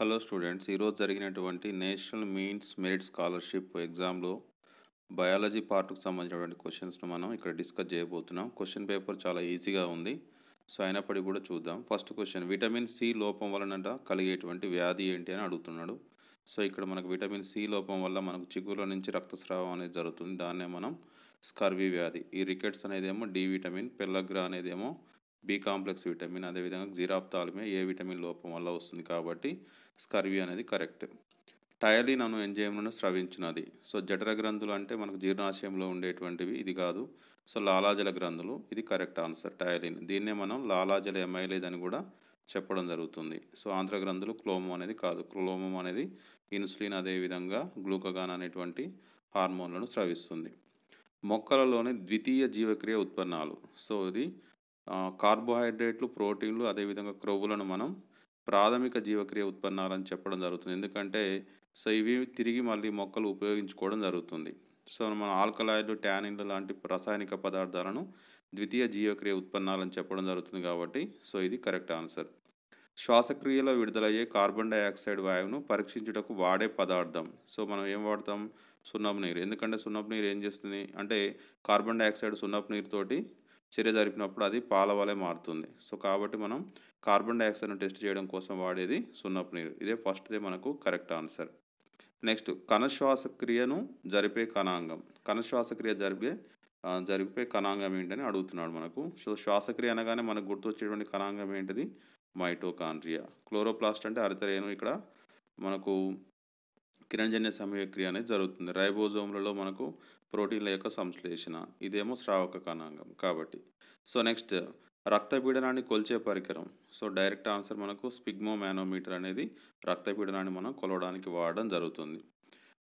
hello students ఈరోజు జరిగినటువంటి national means merit scholarship ఎగ్జామ్లో బయాలజీ పార్ట్కు సంబంధించినటువంటి క్వశ్చన్స్ను మనం ఇక్కడ డిస్కస్ చేయబోతున్నాం క్వశ్చన్ పేపర్ చాలా ఈజీగా ఉంది సో అయినప్పటికీ కూడా చూద్దాం ఫస్ట్ క్వశ్చన్ విటమిన్ సి లోపం వలన కలిగేటువంటి వ్యాధి ఏంటి అని అడుగుతున్నాడు సో ఇక్కడ మనకు విటమిన్ సి లోపం వల్ల మనకు చిగుల నుంచి రక్తస్రావం అనేది జరుగుతుంది దాన్నే మనం స్కర్వీ వ్యాధి ఈ రికెట్స్ అనేదేమో డి విటమిన్ పెల్లగ్రా అనేదేమో బి కాంప్లెక్స్ విటమిన్ అదేవిధంగా జీరాఫ్తాల్మే ఏ విటమిన్ లోపం వల్ల వస్తుంది కాబట్టి స్కర్వీ అనేది కరెక్ట్ టయలిన్ అను ఎంజైమ్లను స్రవించినది సో జఠర గ్రంథులు అంటే మనకు జీర్ణాశయంలో ఉండేటువంటివి ఇది కాదు సో లాలాజల గ్రంథులు ఇది కరెక్ట్ ఆన్సర్ టయలిన్ దీన్నే మనం లాలాజల ఎమైలేజ్ అని కూడా చెప్పడం జరుగుతుంది సో ఆంధ్ర గ్రంథులు క్లోమం అనేది కాదు క్లోమం అనేది ఇన్సులిన్ అదేవిధంగా గ్లూకగాన్ అనేటువంటి హార్మోన్లను స్రవిస్తుంది మొక్కలలోని ద్వితీయ జీవక్రియ ఉత్పన్నాలు సో ఇది కార్బోహైడ్రేట్లు ప్రోటీన్లు అదేవిధంగా క్రొవ్వులను మనం ప్రాథమిక జీవక్రియ అని చెప్పడం జరుగుతుంది ఎందుకంటే సో ఇవి తిరిగి మళ్ళీ మొక్కలు ఉపయోగించుకోవడం జరుగుతుంది సో మనం ఆల్కలాయిడ్లు ట్యానిన్లు లాంటి రసాయనిక పదార్థాలను ద్వితీయ జీవక్రియ అని చెప్పడం జరుగుతుంది కాబట్టి సో ఇది కరెక్ట్ ఆన్సర్ శ్వాసక్రియలో విడుదలయ్యే కార్బన్ డైఆక్సైడ్ వాయువును పరీక్షించుటకు వాడే పదార్థం సో మనం ఏం వాడతాం సున్నపు నీరు ఎందుకంటే సున్నపు నీరు ఏం చేస్తుంది అంటే కార్బన్ డైఆక్సైడ్ సున్నపు నీరుతోటి చర్య జరిపినప్పుడు అది పాల వలె మారుతుంది సో కాబట్టి మనం కార్బన్ డైఆక్సైడ్ను టెస్ట్ చేయడం కోసం వాడేది సున్నపు నీరు ఇదే ఫస్ట్దే మనకు కరెక్ట్ ఆన్సర్ నెక్స్ట్ కణశ్వాసక్రియను జరిపే కణాంగం కణశ్వాసక్రియ జరిపే జరిపే కణాంగం ఏంటని అడుగుతున్నాడు మనకు సో శ్వాసక్రియ అనగానే మనకు గుర్తొచ్చేటువంటి కణాంగం ఏంటిది మైటోకాండ్రియా క్లోరోప్లాస్ట్ అంటే అరితరేను ఇక్కడ మనకు కిరణజన్య సమయక్రియ అనేది జరుగుతుంది రైబోజోమ్లలో మనకు ప్రోటీన్ల యొక్క సంశ్లేషణ ఇదేమో శ్రావక కణాంగం కాబట్టి సో నెక్స్ట్ రక్తపీడనాన్ని కొలిచే పరికరం సో డైరెక్ట్ ఆన్సర్ మనకు స్పిగ్మో మేనోమీటర్ అనేది రక్తపీడనాన్ని మనం కొలవడానికి వాడడం జరుగుతుంది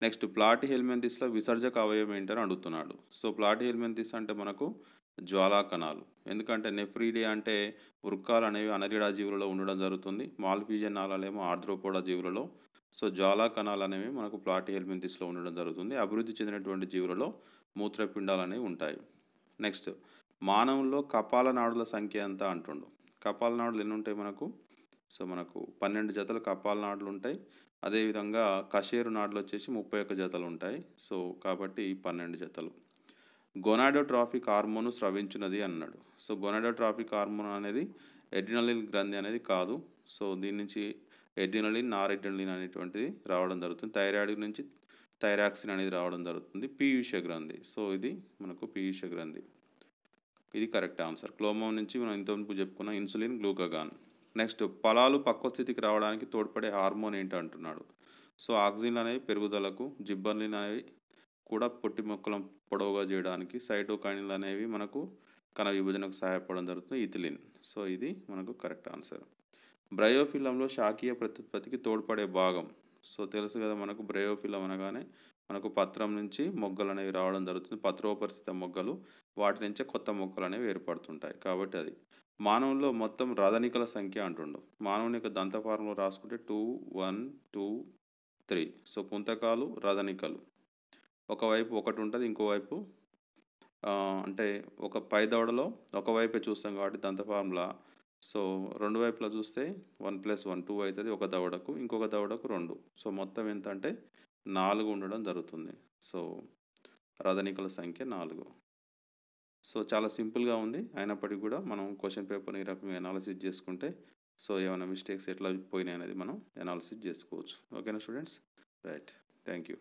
నెక్స్ట్ ప్లాటి హెల్మెంతిస్లో విసర్జక అవయవం ఏంటని అడుగుతున్నాడు సో ప్లాటి హెల్మెంతిస్ అంటే మనకు జ్వాలా కణాలు ఎందుకంటే నెఫ్రీడే అంటే వృక్కాలు అనేవి అనరిడా జీవులలో ఉండడం జరుగుతుంది మాల్ఫీజన్ నాళాలేమో ఆర్ద్రోపోడా జీవులలో సో జ్వాలా కణాలు అనేవి మనకు ప్లాటీ హెల్మింతిస్లో ఉండడం జరుగుతుంది అభివృద్ధి చెందినటువంటి జీవులలో మూత్రపిండాలు అనేవి ఉంటాయి నెక్స్ట్ మానవుల్లో కపాల నాడుల సంఖ్య ఎంత అంటుండు కపాల నాడులు ఎన్ని ఉంటాయి మనకు సో మనకు పన్నెండు జతలు కపాల నాడులు ఉంటాయి అదేవిధంగా కషేరు నాడులు వచ్చేసి ముప్పై ఒక్క జతలు ఉంటాయి సో కాబట్టి పన్నెండు జతలు గొనాడోట్రాఫిక్ హార్మోన్ స్రవించినది అన్నాడు సో గొనాడోట్రాఫిక్ హార్మోన్ అనేది ఎడ్రినలిన్ గ్రంథి అనేది కాదు సో దీని నుంచి ఎడ్రినలిన్ ఎడ్రినలిన్ అనేటువంటిది రావడం జరుగుతుంది థైరాయిడ్ నుంచి థైరాక్సిన్ అనేది రావడం జరుగుతుంది పీయూష గ్రంథి సో ఇది మనకు పీయూష గ్రంథి ఇది కరెక్ట్ ఆన్సర్ క్లోమో నుంచి మనం ఇంతవరకు చెప్పుకున్న ఇన్సులిన్ గ్లూకగాన్ నెక్స్ట్ పొలాలు పక్వ స్థితికి రావడానికి తోడ్పడే హార్మోన్ ఏంటి అంటున్నాడు సో ఆక్సిజన్ అనేవి పెరుగుదలకు జిబ్బర్లిన్ అనేవి కూడా పొట్టి మొక్కలను పొడవుగా చేయడానికి సైటోకాయిన్లు అనేవి మనకు కణ విభజనకు సహాయపడడం జరుగుతుంది ఇథిలిన్ సో ఇది మనకు కరెక్ట్ ఆన్సర్ బ్రయోఫిలంలో శాఖీయ ప్రత్యుత్పత్తికి తోడ్పడే భాగం సో తెలుసు కదా మనకు బ్రయోఫిలం అనగానే మనకు పత్రం నుంచి మొగ్గలు అనేవి రావడం జరుగుతుంది పత్రోపరిస్థిత మొగ్గలు వాటి నుంచే కొత్త మొగ్గలు అనేవి ఏర్పడుతుంటాయి కాబట్టి అది మానవుల్లో మొత్తం రథనికల సంఖ్య అంటుండు మానవుని యొక్క దంత ఫారంలో రాసుకుంటే two one two three so పుంతకాలు రథనికలు ఒకవైపు ఒకటి ఉంటుంది ఇంకోవైపు అంటే ఒక పై ఒకవైపే చూస్తాం కాబట్టి దంత ఫార్మ్లా సో రెండు వైపులా చూస్తే వన్ ప్లస్ వన్ టూ అవుతుంది ఒక దవడకు ఇంకొక దవడకు రెండు సో మొత్తం ఎంత అంటే నాలుగు ఉండడం జరుగుతుంది సో రథనికల సంఖ్య నాలుగు సో చాలా సింపుల్గా ఉంది అయినప్పటికీ కూడా మనం క్వశ్చన్ పేపర్ని ఈ రకంగా అనాలిసిస్ చేసుకుంటే సో ఏమైనా మిస్టేక్స్ ఎట్లా పోయినాయి అనేది మనం అనాలిసిస్ చేసుకోవచ్చు ఓకేనా స్టూడెంట్స్ రైట్ థ్యాంక్ యూ